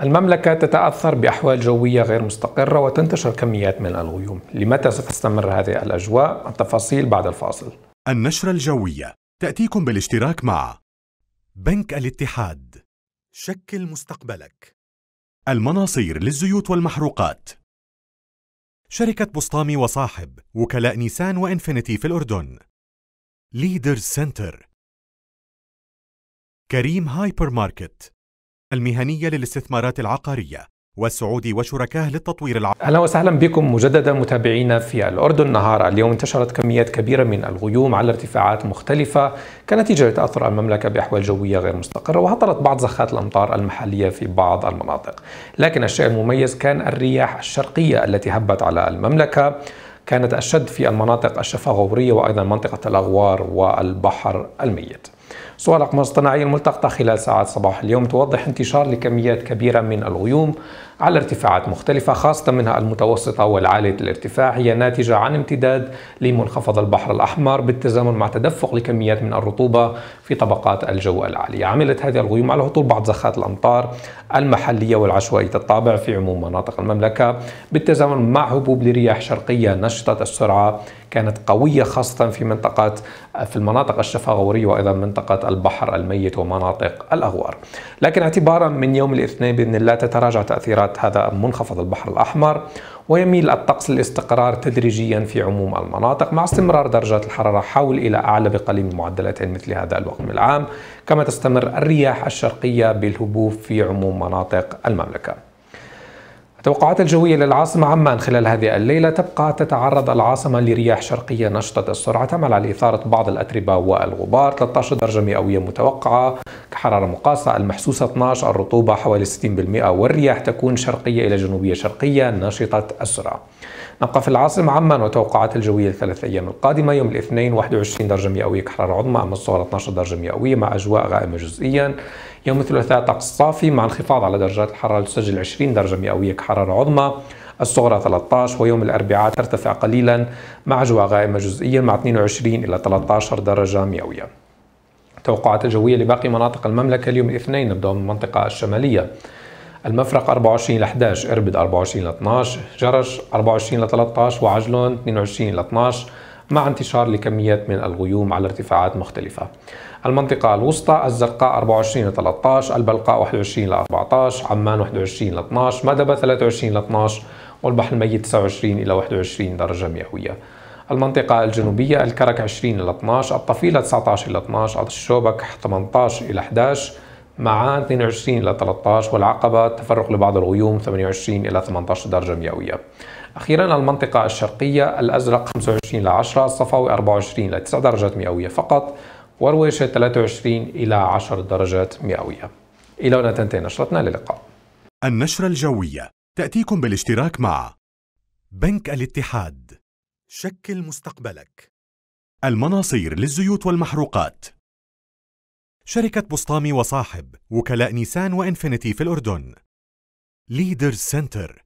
المملكة تتأثر بأحوال جوية غير مستقرة وتنتشر كميات من الغيوم لمتى ستستمر هذه الأجواء؟ التفاصيل بعد الفاصل النشرة الجوية تأتيكم بالاشتراك مع بنك الاتحاد شكل مستقبلك المناصير للزيوت والمحروقات شركة بسطامي وصاحب وكلاء نيسان وإنفينيتي في الأردن ليدرز سنتر كريم هايبر ماركت المهنية للاستثمارات العقارية والسعودي وشركاه للتطوير العقاري اهلا وسهلا بكم مجددا متابعينا في الاردن نهار اليوم انتشرت كميات كبيره من الغيوم على ارتفاعات مختلفه كنتيجه لتاثر المملكه باحوال جويه غير مستقره وهطلت بعض زخات الامطار المحليه في بعض المناطق لكن الشيء المميز كان الرياح الشرقيه التي هبت على المملكه كانت اشد في المناطق الشفاغوريه وايضا منطقه الاغوار والبحر الميت صور الأقمار الصناعية الملتقطة خلال ساعات صباح اليوم توضح انتشار لكميات كبيرة من الغيوم على ارتفاعات مختلفة خاصة منها المتوسطة والعالية الارتفاع هي ناتجة عن امتداد لمنخفض البحر الأحمر بالتزامن مع تدفق لكميات من الرطوبة في طبقات الجو العالية عملت هذه الغيوم على هطول بعض زخات الأمطار المحلية والعشوائية الطابع في عموم مناطق المملكة بالتزامن مع هبوب لرياح شرقية نشطة السرعة كانت قوية خاصة في منطقة في المناطق الشفاغورية وأيضا منطقة البحر الميت ومناطق الأغوار لكن اعتبارا من يوم الاثنين بإذن الله تتراجع تأثيرات هذا منخفض البحر الأحمر ويميل الطقس للاستقرار تدريجيا في عموم المناطق مع استمرار درجات الحرارة حول إلى أعلى بقليل من معدلات مثل هذا الوقت من العام كما تستمر الرياح الشرقية بالهبوب في عموم مناطق المملكة التوقعات الجوية للعاصمة عمان خلال هذه الليلة تبقى تتعرض العاصمة لرياح شرقية نشطة السرعة تعمل على إثارة بعض الأتربة والغبار 13 درجة مئوية متوقعة كحرارة مقاصة المحسوسة 12 الرطوبة حوالي 60% والرياح تكون شرقية إلى جنوبية شرقية نشطة السرعة نبقى في العاصمة عمان وتوقعات الجوية الثلاث أيام القادمة يوم الاثنين 21 درجة مئوية كحرارة عظمى أما الصغرى 12 درجة مئوية مع أجواء غائمة جزئيا يوم الثلاثاء طقس صافي مع انخفاض على درجات الحرارة تسجل 20 درجة مئوية كحرارة عظمى الصغرى 13 ويوم الأربعاء ترتفع قليلا مع أجواء غائمة جزئيا مع 22 إلى 13 درجة مئوية التوقعات الجوية لباقي مناطق المملكة اليوم الاثنين نبدأ من المنطقة الشمالية المفرق 24 ل 11 اربد 24 ل 12 جرش 24 ل 13 وعجلون 22 ل 12 مع انتشار لكميات من الغيوم على ارتفاعات مختلفة المنطقة الوسطى الزرقاء 24 ل 13 البلقاء 21 ل 14 عمان 21 ل 12 مدبة 23 ل 12 والبحر الميت 29 إلى 21 درجة مئوية المنطقة الجنوبية الكرك 20 إلى 12 الطفيلة 19 إلى 12 الشوبك 18 إلى 11 معان 22 إلى 13 والعقبة تفرق لبعض الغيوم 28 إلى 18 درجة مئوية أخيرا المنطقة الشرقية الأزرق 25 إلى 10 الصفاوي 24 إلى 9 درجات مئوية فقط ورويشة 23 إلى 10 درجات مئوية إلى هنا تنتهي نشرتنا للقاء النشرة الجوية تأتيكم بالاشتراك مع بنك الاتحاد شكل مستقبلك المناصير للزيوت والمحروقات شركة بسطامي وصاحب وكلاء نيسان وإنفينيتي في الأردن ليدرز سنتر